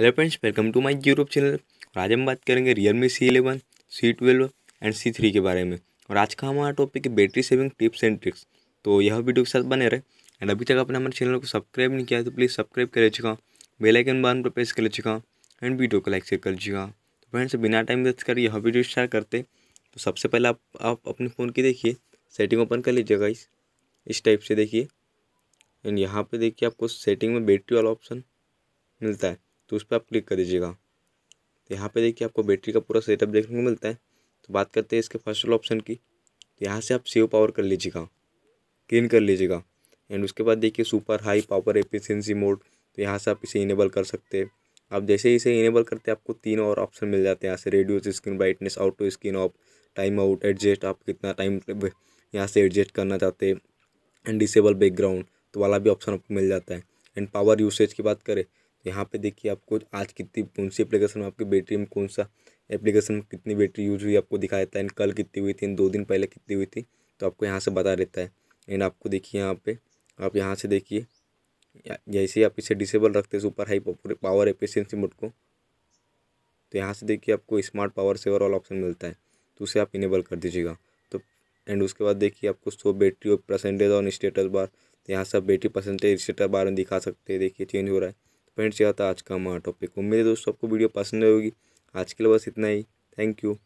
hello friends welcome to my YouTube channel और आज हम बात करेंगे Realme C eleven C twelve and C three के बारे में और आज का हमारा टॉपिक है battery saving tips and tricks तो यह वीडियो के साथ बने रहे एंड अभी तक आपने हमारे चैनल को सब्सक्राइब नहीं किया तो प्लीज़ सब्सक्राइब कर लीजिएगा बेलाइकन बार पर प्रेस कर लीजिएगा एंड वीडियो को लाइक शेयर कर लीजिएगा तो फ्रेंड्स बिना टाइम वेस्ट कर यह वीडियो स्टार्ट करते तो सबसे पहले आप आप अपने फ़ोन की देखिए सेटिंग ओपन कर लीजिएगा इस इस टाइप से देखिए एंड यहाँ पे देखिए आपको सेटिंग में बैटरी वाला ऑप्शन मिलता है तो उस पर आप क्लिक कर दीजिएगा तो यहाँ पे देखिए आपको बैटरी का पूरा सेटअप देखने को मिलता है तो बात करते हैं इसके फर्स्ट वाले ऑप्शन की तो यहाँ से आप सेव पावर कर लीजिएगा क्लीन कर लीजिएगा एंड उसके बाद देखिए super high power efficiency mode तो यहाँ से आप इसे इनेबल कर सकते हैं आप जैसे ही इसे इनेबल करते हैं आपको तीन और ऑप्शन मिल जाते हैं यहाँ से radio screen brightness auto screen off time out adjust आप कितना टाइम मतलब यहाँ से एडजस्ट करना चाहते हैं एंड डिसेबल बैकग्राउंड तो वाला भी ऑप्शन आपको मिल जाता है एंड पावर यूसेज की बात करें तो यहाँ पे देखिए आपको आज कितनी कौन सी एप्लीकेशन में आपकी बैटरी में कौन सा एप्लीकेशन में कितनी बैटरी यूज हुई आपको दिखा देता है एंड कल कितनी हुई थी इन दो दिन पहले कितनी हुई थी तो आपको यहाँ से बता देता है एंड आपको देखिए यहाँ पे आप यहाँ से देखिए जैसे ही आप इसे डिसेबल रखते हैं super high power efficiency mode को तो यहाँ से देखिए आपको स्मार्ट पावर सेवर वाला ऑप्शन मिलता है तो उसे आप इनेबल कर दीजिएगा तो एंड उसके बाद देखिए आपको सो बैटरी और परसेंटेज और स्टेटस बार तो यहाँ से आप बैटरी परसेंटेज स्टेटस बार में दिखा सकते हैं देखिए चेंज हो रहा है फ्रेंड्स यह था तो आज का हमारा टॉपिक उम्मीद है दोस्तों आपको वीडियो पसंद आएगी आज के लिए बस इतना ही थैंक यू